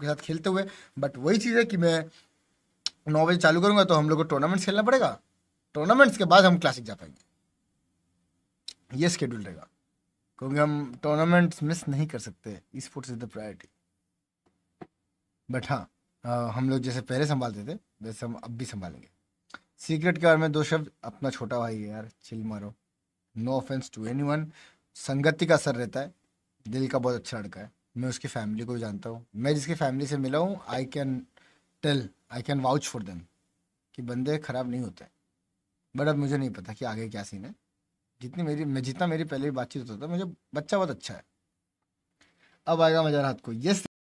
के साथ खेलते हुए बट वही चीज़ है कि मैं नौ बजे चालू करूँगा तो हम लोग को टूर्नामेंट्स खेलना पड़ेगा टूर्नामेंट्स के बाद हम क्लासिक जा पाएंगे ये स्केड्यूल रहेगा क्योंकि हम टूर्नामेंट्स मिस नहीं कर सकते sports is the priority but हाँ हम लोग जैसे पहले संभालते थे वैसे हम अब भी संभालेंगे सीक्रेट के बारे में दो शब्द अपना छोटा भाई है यार चिल मारो नो ऑफेंस टू एनी संगति का असर रहता है दिल का बहुत अच्छा लड़का है मैं उसकी फैमिली को भी जानता हूँ मैं जिसकी फैमिली से मिला हूँ I can tell I can vouch for them कि बंदे ख़राब नहीं होते बट अब मुझे नहीं पता कि आगे क्या सीन है जितनी मेरी मैं जितना मेरी पहले बातचीत होता था मुझे बच्चा बहुत अच्छा है अब आएगा मजा रात को यस